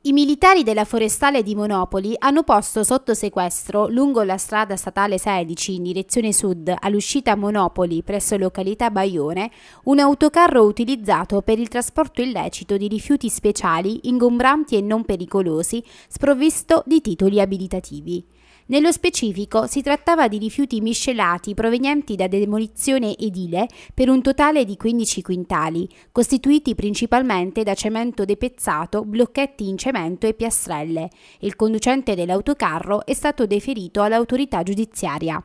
I militari della forestale di Monopoli hanno posto sotto sequestro, lungo la strada statale 16 in direzione sud, all'uscita Monopoli presso località Baione, un autocarro utilizzato per il trasporto illecito di rifiuti speciali, ingombranti e non pericolosi, sprovvisto di titoli abilitativi. Nello specifico si trattava di rifiuti miscelati provenienti da demolizione edile per un totale di 15 quintali, costituiti principalmente da cemento depezzato, blocchetti in cemento e piastrelle. Il conducente dell'autocarro è stato deferito all'autorità giudiziaria.